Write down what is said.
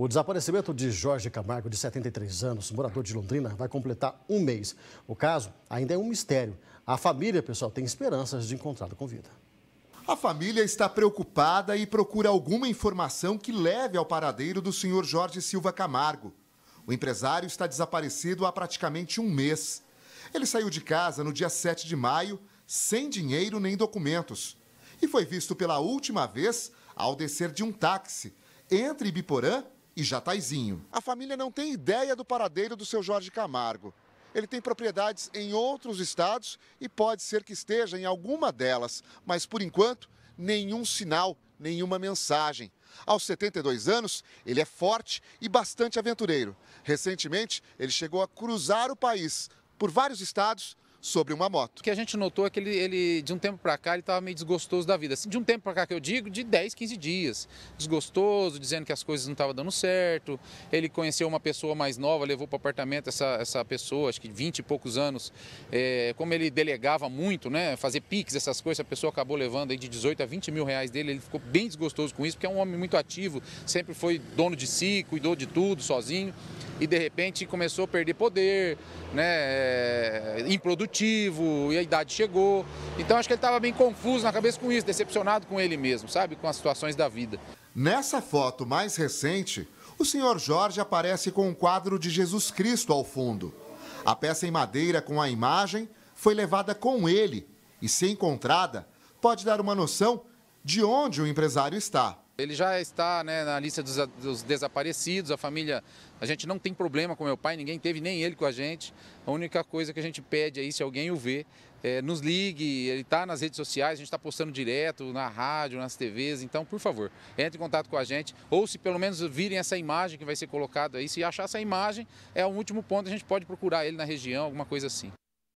O desaparecimento de Jorge Camargo, de 73 anos, morador de Londrina, vai completar um mês. O caso ainda é um mistério. A família, pessoal, tem esperanças de encontrá-lo com vida. A família está preocupada e procura alguma informação que leve ao paradeiro do senhor Jorge Silva Camargo. O empresário está desaparecido há praticamente um mês. Ele saiu de casa no dia 7 de maio, sem dinheiro nem documentos, e foi visto pela última vez ao descer de um táxi entre Ibiporã e Jataizinho. A família não tem ideia do paradeiro do seu Jorge Camargo. Ele tem propriedades em outros estados e pode ser que esteja em alguma delas, mas por enquanto, nenhum sinal, nenhuma mensagem. Aos 72 anos, ele é forte e bastante aventureiro. Recentemente, ele chegou a cruzar o país por vários estados sobre uma moto. O que a gente notou é que ele, ele de um tempo para cá, ele estava meio desgostoso da vida. Assim, de um tempo para cá que eu digo, de 10, 15 dias. Desgostoso, dizendo que as coisas não estavam dando certo. Ele conheceu uma pessoa mais nova, levou para o apartamento essa, essa pessoa, acho que 20 e poucos anos. É, como ele delegava muito, né, fazer piques, essas coisas, a pessoa acabou levando aí de 18 a 20 mil reais dele. Ele ficou bem desgostoso com isso, porque é um homem muito ativo, sempre foi dono de si, cuidou de tudo sozinho e de repente começou a perder poder, né, é, improdutivo, e a idade chegou. Então acho que ele estava bem confuso na cabeça com isso, decepcionado com ele mesmo, sabe? Com as situações da vida. Nessa foto mais recente, o senhor Jorge aparece com um quadro de Jesus Cristo ao fundo. A peça em madeira com a imagem foi levada com ele e, se encontrada, pode dar uma noção de onde o empresário está. Ele já está né, na lista dos, dos, desaparecidos, a família, a gente não tem problema com meu pai, ninguém teve nem ele com a gente. A única coisa que a gente pede aí, se alguém o vê, é, nos ligue, ele está nas redes sociais, a gente está postando direto, na rádio, nas TVs, então, por favor, entre em contato com a gente, ou se pelo menos virem essa imagem que vai ser colocada aí, se achar essa imagem, é o último ponto, a gente pode procurar ele na região, alguma coisa assim.